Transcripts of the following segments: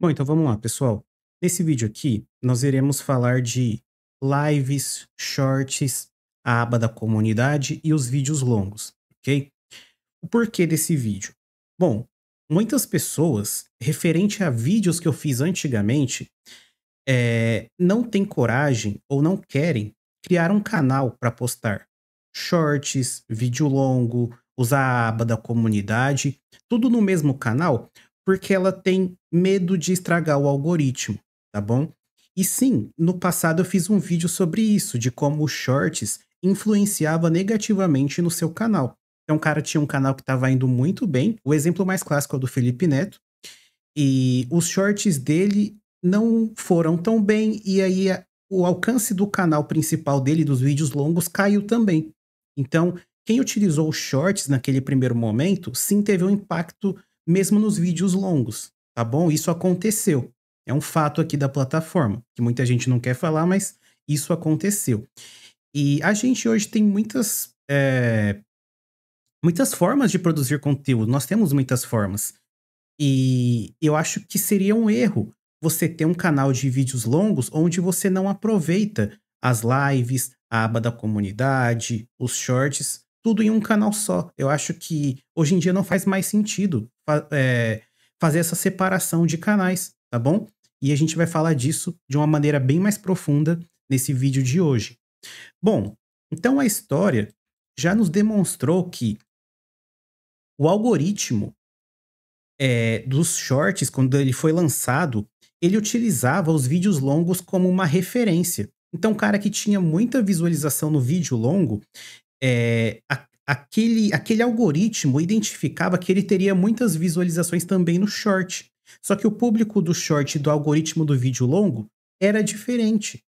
Bom, então vamos lá, pessoal. Nesse vídeo aqui, nós iremos falar de lives, shorts, a aba da comunidade e os vídeos longos, ok? O porquê desse vídeo? Bom, muitas pessoas, referente a vídeos que eu fiz antigamente, é, não têm coragem ou não querem criar um canal para postar shorts, vídeo longo, usar a aba da comunidade, tudo no mesmo canal, porque ela tem medo de estragar o algoritmo, tá bom? E sim, no passado eu fiz um vídeo sobre isso, de como os shorts influenciava negativamente no seu canal. Então o cara tinha um canal que estava indo muito bem, o exemplo mais clássico é o do Felipe Neto, e os shorts dele não foram tão bem, e aí o alcance do canal principal dele, dos vídeos longos, caiu também. Então, quem utilizou os shorts naquele primeiro momento, sim teve um impacto mesmo nos vídeos longos, tá bom? Isso aconteceu. É um fato aqui da plataforma, que muita gente não quer falar, mas isso aconteceu. E a gente hoje tem muitas, é, muitas formas de produzir conteúdo, nós temos muitas formas. E eu acho que seria um erro você ter um canal de vídeos longos onde você não aproveita as lives, a aba da comunidade, os shorts, tudo em um canal só. Eu acho que hoje em dia não faz mais sentido é, fazer essa separação de canais, tá bom? E a gente vai falar disso de uma maneira bem mais profunda nesse vídeo de hoje. Bom, então a história já nos demonstrou que o algoritmo é, dos shorts, quando ele foi lançado, ele utilizava os vídeos longos como uma referência. Então, o cara que tinha muita visualização no vídeo longo, é, a, aquele, aquele algoritmo identificava que ele teria muitas visualizações também no short. Só que o público do short e do algoritmo do vídeo longo era diferente.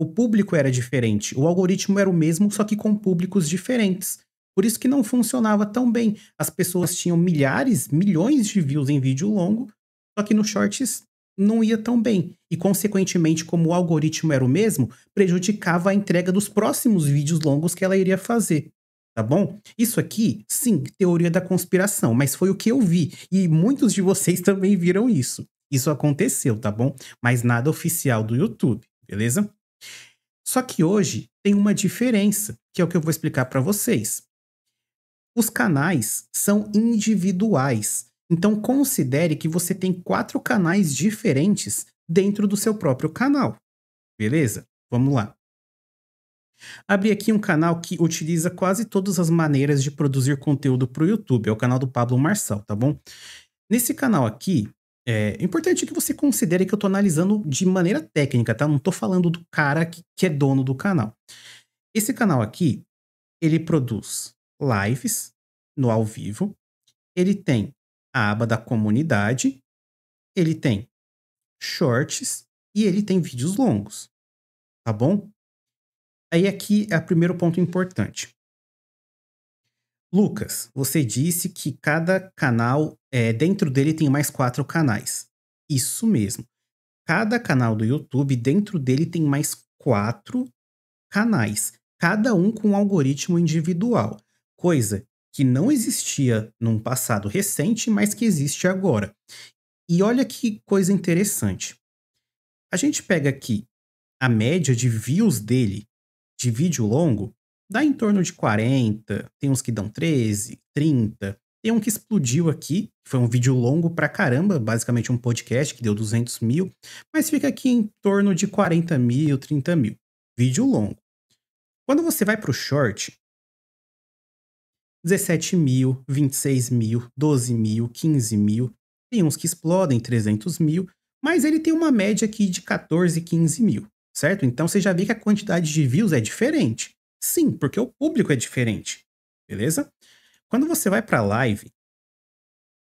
O público era diferente, o algoritmo era o mesmo, só que com públicos diferentes. Por isso que não funcionava tão bem. As pessoas tinham milhares, milhões de views em vídeo longo, só que no shorts não ia tão bem. E, consequentemente, como o algoritmo era o mesmo, prejudicava a entrega dos próximos vídeos longos que ela iria fazer tá bom? Isso aqui, sim, teoria da conspiração, mas foi o que eu vi e muitos de vocês também viram isso. Isso aconteceu, tá bom? Mas nada oficial do YouTube, beleza? Só que hoje tem uma diferença, que é o que eu vou explicar para vocês. Os canais são individuais. Então considere que você tem quatro canais diferentes dentro do seu próprio canal. Beleza? Vamos lá. Abri aqui um canal que utiliza quase todas as maneiras de produzir conteúdo para o YouTube, é o canal do Pablo Marçal, tá bom? Nesse canal aqui, é importante que você considere que eu estou analisando de maneira técnica, tá? Não estou falando do cara que, que é dono do canal. Esse canal aqui, ele produz lives no ao vivo, ele tem a aba da comunidade, ele tem shorts e ele tem vídeos longos, tá bom? Aí aqui é o primeiro ponto importante. Lucas, você disse que cada canal, é, dentro dele tem mais quatro canais. Isso mesmo. Cada canal do YouTube, dentro dele tem mais quatro canais, cada um com um algoritmo individual, coisa que não existia num passado recente, mas que existe agora. E olha que coisa interessante. A gente pega aqui a média de views dele de vídeo longo dá em torno de 40, tem uns que dão 13, 30. Tem um que explodiu aqui, foi um vídeo longo pra caramba, basicamente um podcast que deu 200 mil, mas fica aqui em torno de 40 mil, 30 mil. Vídeo longo. Quando você vai pro short, 17 mil, 26 mil, 12 mil, 15 mil, tem uns que explodem 300 mil, mas ele tem uma média aqui de 14, 15 mil certo? Então você já vê que a quantidade de views é diferente. Sim, porque o público é diferente, beleza? Quando você vai para live,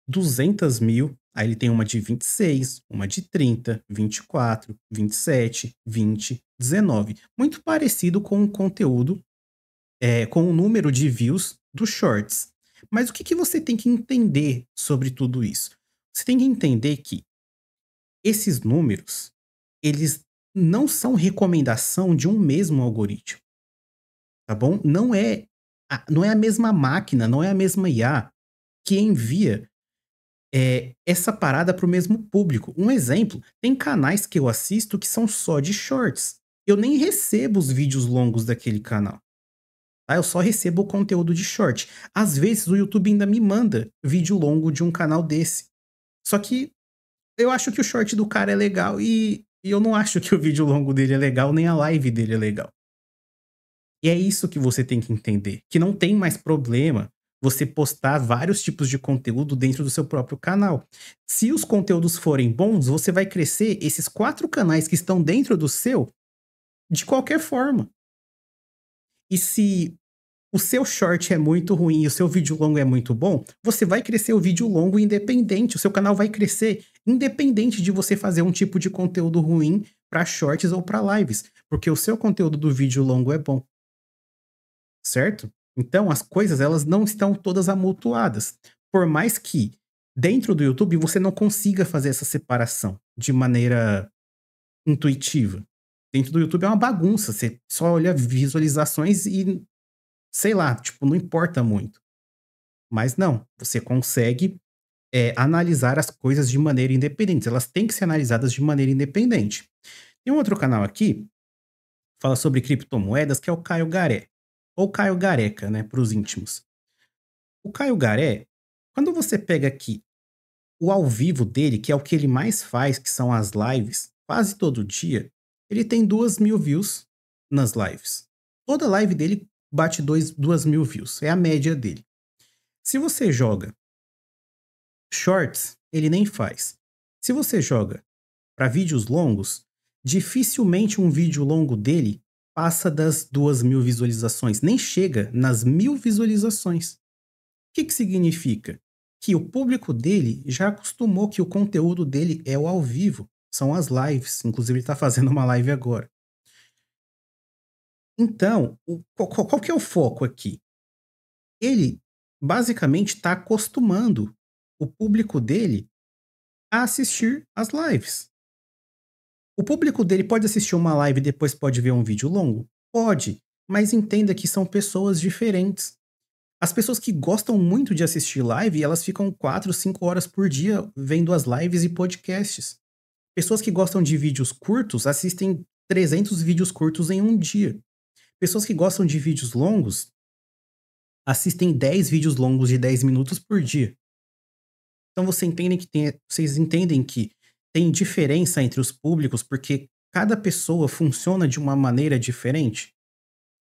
200 mil, aí ele tem uma de 26, uma de 30, 24, 27, 20, 19. Muito parecido com o conteúdo, é, com o número de views dos shorts. Mas o que, que você tem que entender sobre tudo isso? Você tem que entender que esses números, eles não são recomendação de um mesmo algoritmo. Tá bom? Não é a, não é a mesma máquina, não é a mesma IA que envia é, essa parada para o mesmo público. Um exemplo, tem canais que eu assisto que são só de shorts. Eu nem recebo os vídeos longos daquele canal. Tá? Eu só recebo o conteúdo de short. Às vezes o YouTube ainda me manda vídeo longo de um canal desse. Só que eu acho que o short do cara é legal e e eu não acho que o vídeo longo dele é legal, nem a live dele é legal. E é isso que você tem que entender, que não tem mais problema você postar vários tipos de conteúdo dentro do seu próprio canal. Se os conteúdos forem bons, você vai crescer esses quatro canais que estão dentro do seu de qualquer forma. E se o seu short é muito ruim e o seu vídeo longo é muito bom, você vai crescer o vídeo longo independente, o seu canal vai crescer independente de você fazer um tipo de conteúdo ruim para shorts ou para lives, porque o seu conteúdo do vídeo longo é bom. Certo? Então as coisas elas não estão todas amontoadas. Por mais que dentro do YouTube você não consiga fazer essa separação de maneira intuitiva. Dentro do YouTube é uma bagunça, você só olha visualizações e sei lá, tipo, não importa muito. Mas não, você consegue é, analisar as coisas de maneira independente. Elas têm que ser analisadas de maneira independente. Tem um outro canal aqui, fala sobre criptomoedas, que é o Caio Garé. Ou Caio Gareca, né, para os íntimos. O Caio Garé, quando você pega aqui o ao vivo dele, que é o que ele mais faz, que são as lives, quase todo dia, ele tem duas mil views nas lives. Toda live dele bate dois, duas mil views. É a média dele. Se você joga shorts, ele nem faz. Se você joga para vídeos longos, dificilmente um vídeo longo dele passa das duas mil visualizações, nem chega nas mil visualizações. O que, que significa? Que o público dele já acostumou que o conteúdo dele é o ao vivo, são as lives. Inclusive, ele está fazendo uma live agora. Então, o, qual, qual que é o foco aqui? Ele basicamente está acostumando o público dele a assistir as lives. O público dele pode assistir uma live e depois pode ver um vídeo longo? Pode, mas entenda que são pessoas diferentes. As pessoas que gostam muito de assistir live, elas ficam 4, 5 horas por dia vendo as lives e podcasts. Pessoas que gostam de vídeos curtos assistem 300 vídeos curtos em um dia. Pessoas que gostam de vídeos longos assistem 10 vídeos longos de 10 minutos por dia. Então você entende que tem, vocês entendem que tem diferença entre os públicos porque cada pessoa funciona de uma maneira diferente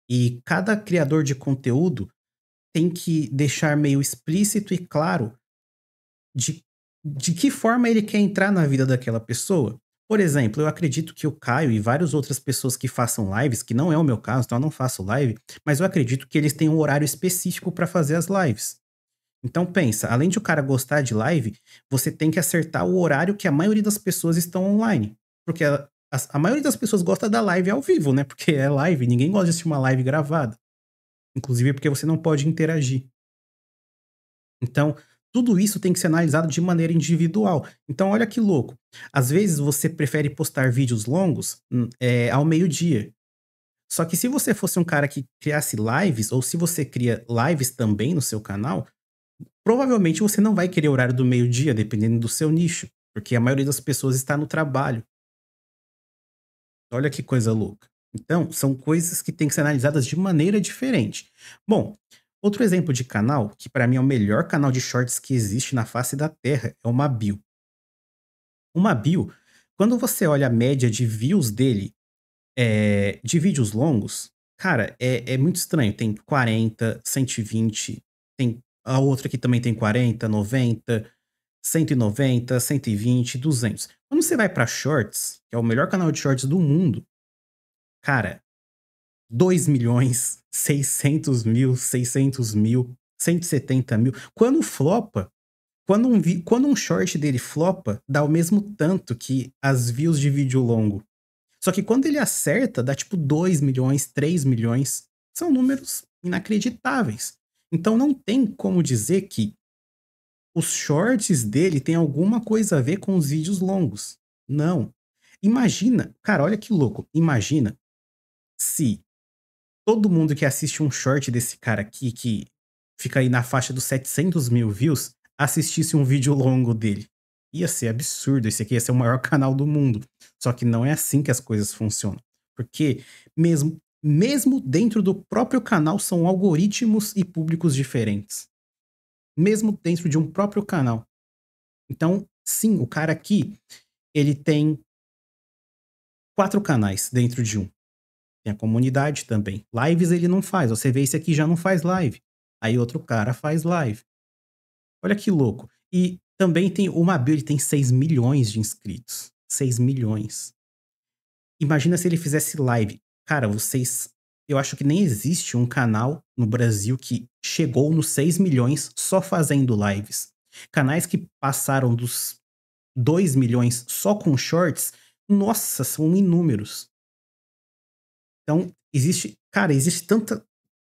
e cada criador de conteúdo tem que deixar meio explícito e claro de, de que forma ele quer entrar na vida daquela pessoa. Por exemplo, eu acredito que o Caio e várias outras pessoas que façam lives, que não é o meu caso, então eu não faço live, mas eu acredito que eles têm um horário específico para fazer as lives. Então pensa, além de o cara gostar de live, você tem que acertar o horário que a maioria das pessoas estão online. Porque a, a, a maioria das pessoas gosta da live ao vivo, né? Porque é live, ninguém gosta de assistir uma live gravada. Inclusive é porque você não pode interagir. Então, tudo isso tem que ser analisado de maneira individual. Então, olha que louco. Às vezes você prefere postar vídeos longos hum, é, ao meio-dia. Só que se você fosse um cara que criasse lives, ou se você cria lives também no seu canal, provavelmente você não vai querer horário do meio-dia, dependendo do seu nicho, porque a maioria das pessoas está no trabalho. Olha que coisa louca. Então, são coisas que têm que ser analisadas de maneira diferente. Bom, Outro exemplo de canal, que para mim é o melhor canal de shorts que existe na face da Terra, é o Mabil. O Mabil, quando você olha a média de views dele, é, de vídeos longos, cara, é, é muito estranho. Tem 40, 120, tem a outra que também tem 40, 90, 190, 120, 200. Quando você vai para shorts, que é o melhor canal de shorts do mundo, cara, 2 milhões, 600 mil, 600 mil, 170 mil. Quando flopa, quando um, vi, quando um short dele flopa, dá o mesmo tanto que as views de vídeo longo. Só que quando ele acerta, dá tipo 2 milhões, 3 milhões. São números inacreditáveis. Então não tem como dizer que os shorts dele tem alguma coisa a ver com os vídeos longos. Não. Imagina, cara, olha que louco. Imagina se todo mundo que assiste um short desse cara aqui, que fica aí na faixa dos 700 mil views, assistisse um vídeo longo dele. Ia ser absurdo, esse aqui ia ser o maior canal do mundo. Só que não é assim que as coisas funcionam. Porque mesmo, mesmo dentro do próprio canal são algoritmos e públicos diferentes. Mesmo dentro de um próprio canal. Então, sim, o cara aqui, ele tem quatro canais dentro de um. Tem a comunidade também. Lives ele não faz. Você vê esse aqui já não faz live. Aí outro cara faz live. Olha que louco. E também tem o Mabil, ele tem 6 milhões de inscritos. 6 milhões. Imagina se ele fizesse live. Cara, vocês. Eu acho que nem existe um canal no Brasil que chegou nos 6 milhões só fazendo lives. Canais que passaram dos 2 milhões só com shorts, nossa, são inúmeros. Então, existe, cara, existe tanta,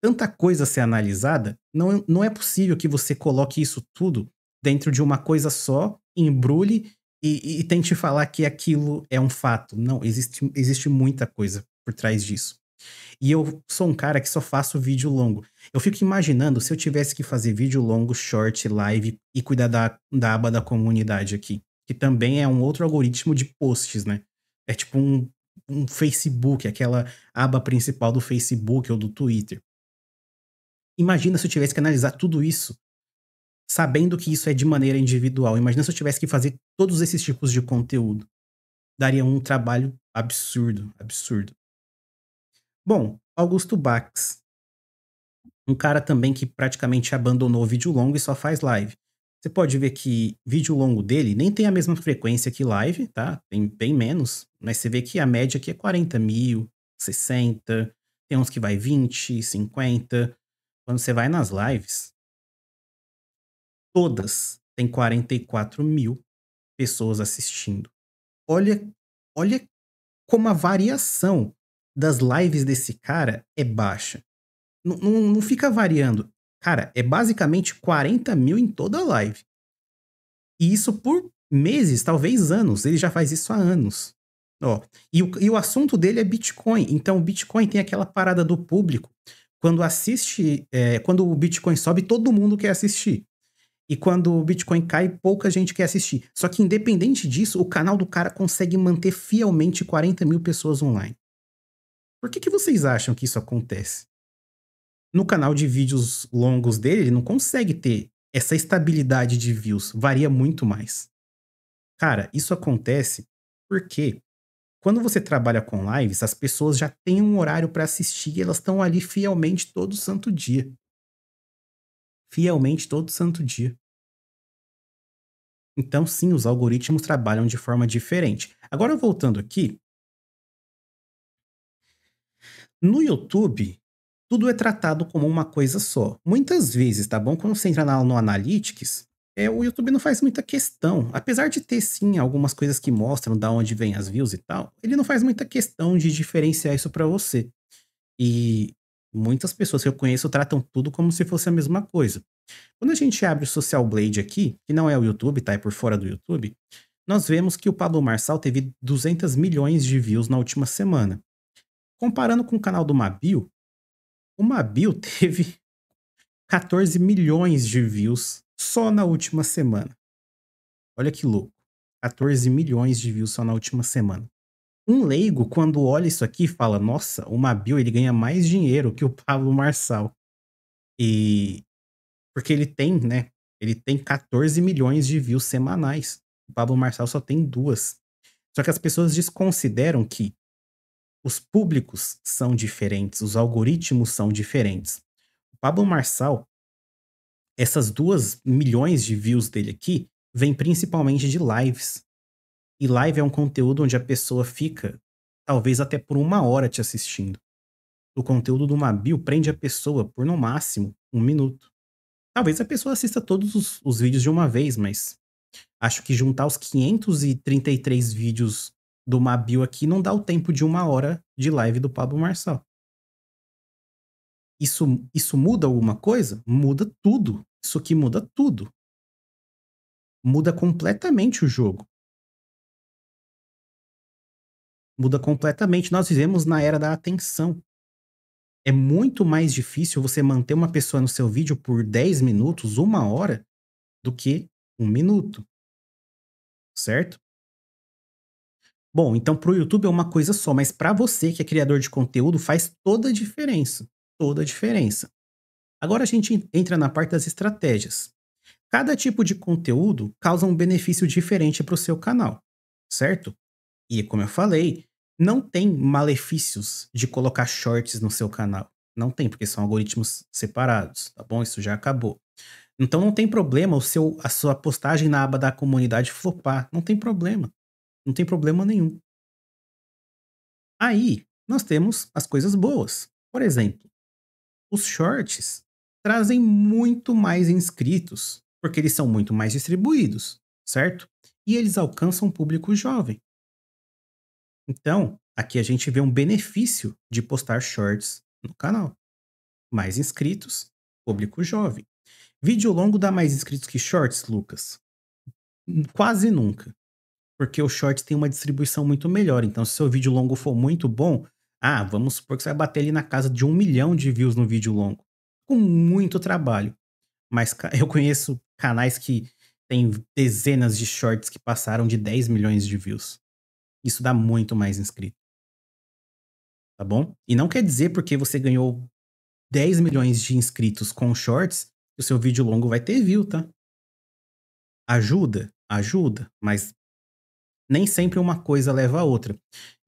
tanta coisa a ser analisada, não, não é possível que você coloque isso tudo dentro de uma coisa só, embrulhe e, e tente falar que aquilo é um fato. Não, existe, existe muita coisa por trás disso. E eu sou um cara que só faço vídeo longo. Eu fico imaginando se eu tivesse que fazer vídeo longo, short, live e cuidar da, da aba da comunidade aqui, que também é um outro algoritmo de posts, né? É tipo um um Facebook, aquela aba principal do Facebook ou do Twitter. Imagina se eu tivesse que analisar tudo isso, sabendo que isso é de maneira individual. Imagina se eu tivesse que fazer todos esses tipos de conteúdo. Daria um trabalho absurdo, absurdo. Bom, Augusto Bax. Um cara também que praticamente abandonou o vídeo longo e só faz live. Você pode ver que vídeo longo dele nem tem a mesma frequência que live, tá? Tem bem menos. Mas você vê que a média aqui é 40 mil, 60, tem uns que vai 20, 50. Quando você vai nas lives, todas têm 44 mil pessoas assistindo. Olha, olha como a variação das lives desse cara é baixa. Não, não fica variando. Cara, é basicamente 40 mil em toda live. E isso por meses, talvez anos. Ele já faz isso há anos. Ó, e, o, e o assunto dele é Bitcoin. Então, o Bitcoin tem aquela parada do público. Quando assiste, é, quando o Bitcoin sobe, todo mundo quer assistir. E quando o Bitcoin cai, pouca gente quer assistir. Só que, independente disso, o canal do cara consegue manter fielmente 40 mil pessoas online. Por que, que vocês acham que isso acontece? No canal de vídeos longos dele, ele não consegue ter essa estabilidade de views. Varia muito mais. Cara, isso acontece porque quando você trabalha com lives, as pessoas já têm um horário para assistir e elas estão ali fielmente todo santo dia. Fielmente todo santo dia. Então, sim, os algoritmos trabalham de forma diferente. Agora, voltando aqui. No YouTube, tudo é tratado como uma coisa só. Muitas vezes, tá bom? Quando você entra no Analytics, é, o YouTube não faz muita questão. Apesar de ter sim algumas coisas que mostram da onde vem as views e tal, ele não faz muita questão de diferenciar isso para você. E muitas pessoas que eu conheço tratam tudo como se fosse a mesma coisa. Quando a gente abre o Social Blade aqui, que não é o YouTube, tá? É por fora do YouTube, nós vemos que o Pablo Marçal teve 200 milhões de views na última semana. Comparando com o canal do Mabil, o Mabil teve 14 milhões de views só na última semana. Olha que louco. 14 milhões de views só na última semana. Um leigo, quando olha isso aqui, fala: Nossa, o Mabil ele ganha mais dinheiro que o Pablo Marçal. E. Porque ele tem, né? Ele tem 14 milhões de views semanais. O Pablo Marçal só tem duas. Só que as pessoas desconsideram que os públicos são diferentes, os algoritmos são diferentes. O Pablo Marçal, essas duas milhões de views dele aqui vêm principalmente de lives. E live é um conteúdo onde a pessoa fica, talvez até por uma hora te assistindo. O conteúdo do Mabil prende a pessoa por no máximo um minuto. Talvez a pessoa assista todos os, os vídeos de uma vez, mas acho que juntar os 533 vídeos do Mabil aqui não dá o tempo de uma hora de live do Pablo Marçal. Isso, isso muda alguma coisa? Muda tudo. Isso aqui muda tudo. Muda completamente o jogo. Muda completamente. Nós vivemos na era da atenção. É muito mais difícil você manter uma pessoa no seu vídeo por 10 minutos, uma hora, do que um minuto. Certo? Bom, então para o YouTube é uma coisa só, mas para você que é criador de conteúdo faz toda a diferença toda a diferença. Agora a gente entra na parte das estratégias. Cada tipo de conteúdo causa um benefício diferente para o seu canal, certo? E como eu falei, não tem malefícios de colocar shorts no seu canal. Não tem, porque são algoritmos separados, tá bom? Isso já acabou. Então não tem problema o seu, a sua postagem na aba da comunidade flopar. Não tem problema. Não tem problema nenhum. Aí nós temos as coisas boas. Por exemplo, os shorts trazem muito mais inscritos, porque eles são muito mais distribuídos, certo? E eles alcançam público jovem. Então, aqui a gente vê um benefício de postar shorts no canal. Mais inscritos, público jovem. Vídeo longo dá mais inscritos que shorts, Lucas? Quase nunca. Porque o shorts tem uma distribuição muito melhor. Então, se seu vídeo longo for muito bom, ah, vamos supor que você vai bater ali na casa de um milhão de views no vídeo longo. Com muito trabalho. Mas eu conheço canais que têm dezenas de shorts que passaram de 10 milhões de views. Isso dá muito mais inscrito. Tá bom? E não quer dizer porque você ganhou 10 milhões de inscritos com shorts que o seu vídeo longo vai ter view, tá? Ajuda, ajuda, mas nem sempre uma coisa leva a outra.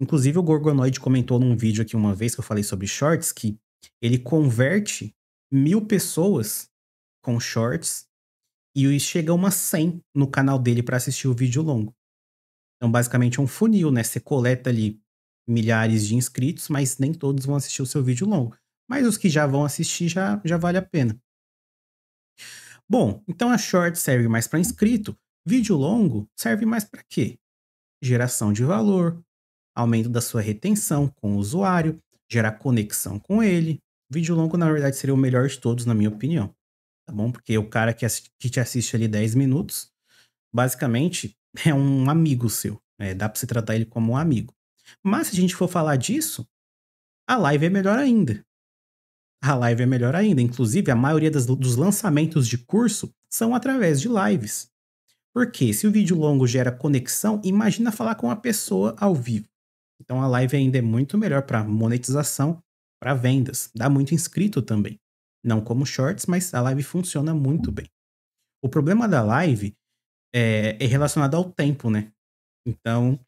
Inclusive, o Gorgonoid comentou num vídeo aqui uma vez que eu falei sobre shorts que ele converte mil pessoas com shorts e chega umas 100 no canal dele para assistir o vídeo longo. Então, basicamente, é um funil, né? Você coleta ali milhares de inscritos, mas nem todos vão assistir o seu vídeo longo. Mas os que já vão assistir já, já vale a pena. Bom, então a short serve mais para inscrito, vídeo longo serve mais para quê? geração de valor, aumento da sua retenção com o usuário, gerar conexão com ele. Vídeo longo, na verdade, seria o melhor de todos, na minha opinião. Tá bom? Porque o cara que, que te assiste ali 10 minutos, basicamente, é um amigo seu. Né? Dá para você tratar ele como um amigo. Mas se a gente for falar disso, a live é melhor ainda. A live é melhor ainda. Inclusive, a maioria das, dos lançamentos de curso são através de lives. Porque se o vídeo longo gera conexão, imagina falar com a pessoa ao vivo. Então a live ainda é muito melhor para monetização, para vendas, dá muito inscrito também. Não como shorts, mas a live funciona muito bem. O problema da live é, é relacionado ao tempo, né? Então,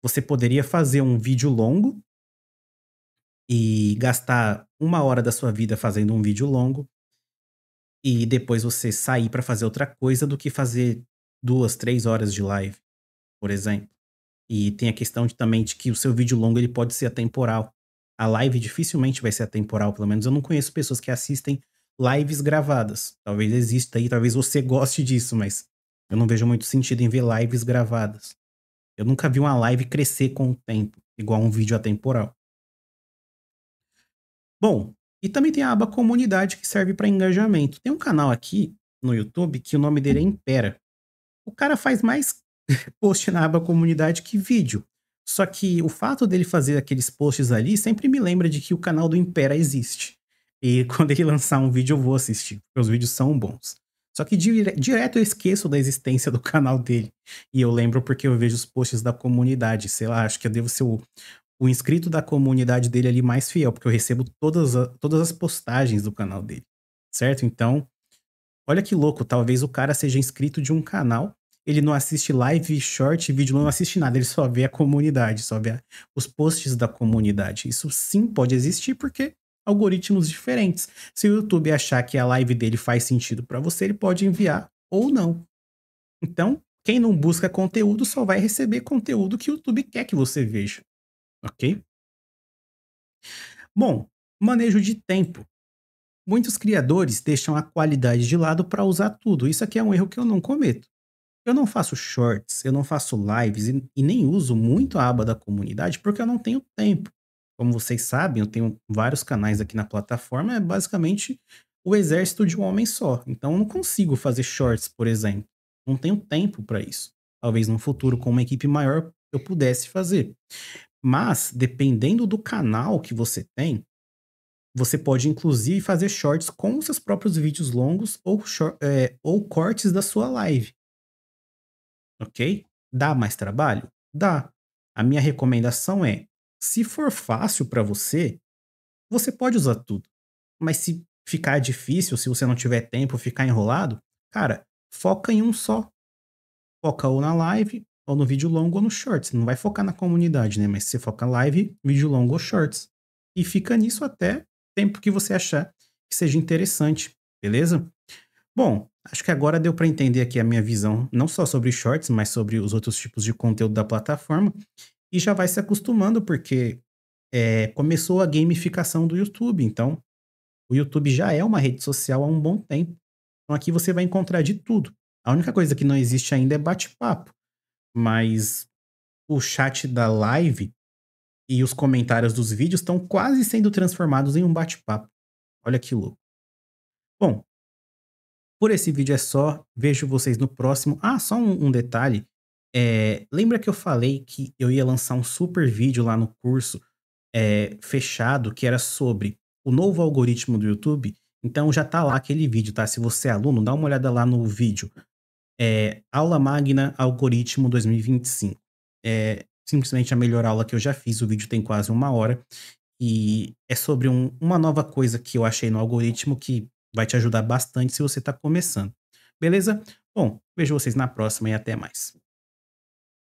você poderia fazer um vídeo longo e gastar uma hora da sua vida fazendo um vídeo longo e depois você sair para fazer outra coisa do que fazer duas, três horas de live, por exemplo. E tem a questão de, também de que o seu vídeo longo ele pode ser atemporal. A live dificilmente vai ser atemporal, pelo menos eu não conheço pessoas que assistem lives gravadas. Talvez exista aí, talvez você goste disso, mas eu não vejo muito sentido em ver lives gravadas. Eu nunca vi uma live crescer com o tempo, igual um vídeo atemporal. Bom, e também tem a aba comunidade que serve para engajamento. Tem um canal aqui no YouTube que o nome dele é Impera o cara faz mais post na aba comunidade que vídeo. Só que o fato dele fazer aqueles posts ali sempre me lembra de que o canal do Impera existe. E quando ele lançar um vídeo, eu vou assistir, porque os vídeos são bons. Só que direto eu esqueço da existência do canal dele. E eu lembro porque eu vejo os posts da comunidade. Sei lá, acho que eu devo ser o, o inscrito da comunidade dele ali mais fiel, porque eu recebo todas, a, todas as postagens do canal dele. Certo? Então, olha que louco. Talvez o cara seja inscrito de um canal ele não assiste live, short, vídeo, não assiste nada, ele só vê a comunidade, só vê os posts da comunidade. Isso sim pode existir porque algoritmos diferentes. Se o YouTube achar que a live dele faz sentido para você, ele pode enviar ou não. Então, quem não busca conteúdo só vai receber conteúdo que o YouTube quer que você veja, ok? Bom, manejo de tempo. Muitos criadores deixam a qualidade de lado para usar tudo. Isso aqui é um erro que eu não cometo. Eu não faço shorts, eu não faço lives e, e nem uso muito a aba da comunidade porque eu não tenho tempo. Como vocês sabem, eu tenho vários canais aqui na plataforma, é basicamente o exército de um homem só. Então eu não consigo fazer shorts, por exemplo. Não tenho tempo para isso. Talvez no futuro, com uma equipe maior, eu pudesse fazer. Mas, dependendo do canal que você tem, você pode inclusive fazer shorts com os seus próprios vídeos longos ou, short, é, ou cortes da sua live ok? Dá mais trabalho? Dá. A minha recomendação é: se for fácil para você, você pode usar tudo. Mas se ficar difícil, se você não tiver tempo, ficar enrolado, cara, foca em um só. Foca ou na live, ou no vídeo longo, ou no shorts. Não vai focar na comunidade, né? Mas você foca live, vídeo longo ou shorts. E fica nisso até tempo que você achar que seja interessante, beleza? Bom, acho que agora deu para entender aqui a minha visão, não só sobre shorts, mas sobre os outros tipos de conteúdo da plataforma. E já vai se acostumando, porque é, começou a gamificação do YouTube. Então, o YouTube já é uma rede social há um bom tempo. Então, aqui você vai encontrar de tudo. A única coisa que não existe ainda é bate-papo. Mas o chat da live e os comentários dos vídeos estão quase sendo transformados em um bate-papo. Olha que louco. Bom, por esse vídeo é só. Vejo vocês no próximo. Ah, só um, um detalhe. É, lembra que eu falei que eu ia lançar um super vídeo lá no curso é, fechado que era sobre o novo algoritmo do YouTube? Então já tá lá aquele vídeo, tá? Se você é aluno, dá uma olhada lá no vídeo. É, aula Magna Algoritmo 2025. É simplesmente a melhor aula que eu já fiz. O vídeo tem quase uma hora. E é sobre um, uma nova coisa que eu achei no algoritmo que Vai te ajudar bastante se você está começando. Beleza? Bom, vejo vocês na próxima e até mais.